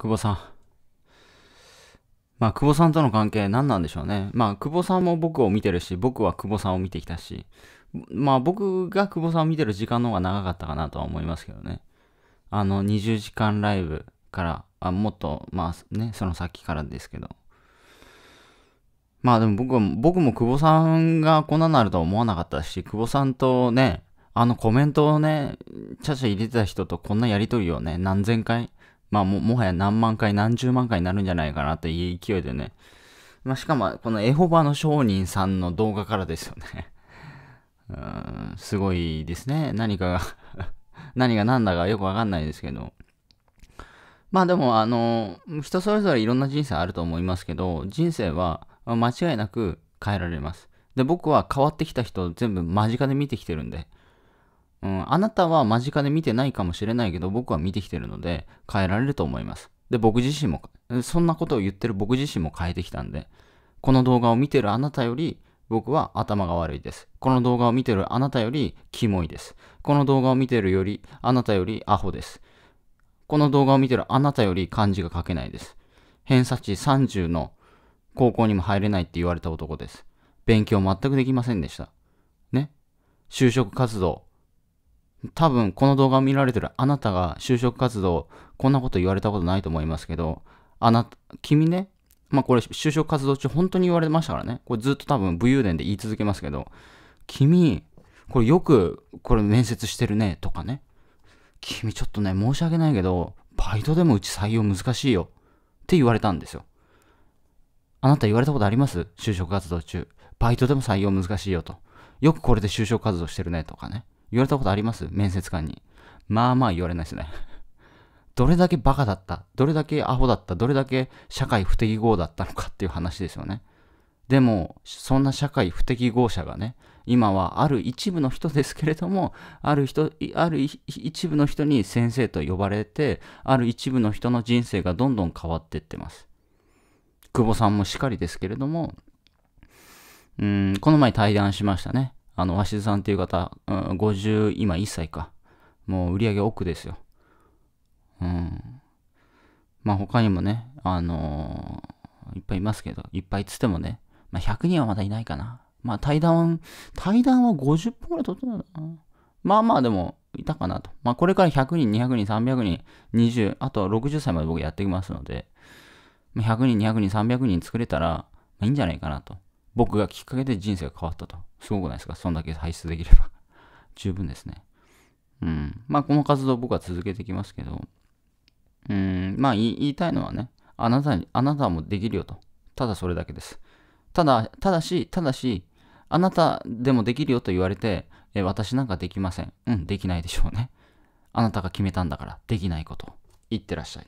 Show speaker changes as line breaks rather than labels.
久保さん。まあ、久保さんとの関係何なんでしょうね。まあ、久保さんも僕を見てるし、僕は久保さんを見てきたし、まあ、僕が久保さんを見てる時間の方が長かったかなとは思いますけどね。あの、20時間ライブから、あもっと、まあね、その先からですけど。まあでも僕は、僕も久保さんがこんなになるとは思わなかったし、久保さんとね、あのコメントをね、ちゃちゃ入れてた人とこんなやりとりをね、何千回まあも、もはや何万回、何十万回になるんじゃないかなっていう勢いでね。まあ、しかも、このエホバの商人さんの動画からですよね。うん、すごいですね。何かが 何が何だかよくわかんないですけど。まあでも、あの、人それぞれいろんな人生あると思いますけど、人生は間違いなく変えられます。で、僕は変わってきた人全部間近で見てきてるんで。うん、あなたは間近で見てないかもしれないけど、僕は見てきてるので、変えられると思います。で、僕自身も、そんなことを言ってる僕自身も変えてきたんで、この動画を見てるあなたより、僕は頭が悪いです。この動画を見てるあなたより、キモいです。この動画を見てるより、あなたよりアホです。この動画を見てるあなたより漢字が書けないです。偏差値30の高校にも入れないって言われた男です。勉強全くできませんでした。ね就職活動、多分この動画を見られてるあなたが就職活動、こんなこと言われたことないと思いますけど、あなた、君ね、まあこれ就職活動中本当に言われましたからね、これずっと多分武勇伝で言い続けますけど、君、これよくこれ面接してるねとかね、君ちょっとね、申し訳ないけど、バイトでもうち採用難しいよって言われたんですよ。あなた言われたことあります就職活動中。バイトでも採用難しいよと。よくこれで就職活動してるねとかね。言われたことあります面接官に。まあまあ言われないですね。どれだけバカだった、どれだけアホだった、どれだけ社会不適合だったのかっていう話ですよね。でも、そんな社会不適合者がね、今はある一部の人ですけれども、ある人、ある一部の人に先生と呼ばれて、ある一部の人の人生がどんどん変わっていってます。久保さんもしかりですけれども、うん、この前対談しましたね。あの、鷲津さんっていう方、うん、50、今1歳か。もう売り上げ億ですよ。うん。まあ他にもね、あのー、いっぱいいますけど、いっぱいっつってもね、まあ100人はまだいないかな。まあ対談、対談は50分ぐらい取ってたな。まあまあでも、いたかなと。まあこれから100人、200人、300人、20、あと60歳まで僕やってきますので、100人、200人、300人作れたら、まあ、いいんじゃないかなと。僕がきっかけで人生が変わったと。すごくないですかそんだけ排出できれば 十分ですね。うん。まあ、この活動僕は続けてきますけど、うん、まあ言いたいのはね、あなたに、あなたもできるよと。ただそれだけです。ただ、ただし、ただし、あなたでもできるよと言われて、え私なんかできません。うん、できないでしょうね。あなたが決めたんだから、できないこと。言ってらっしゃい。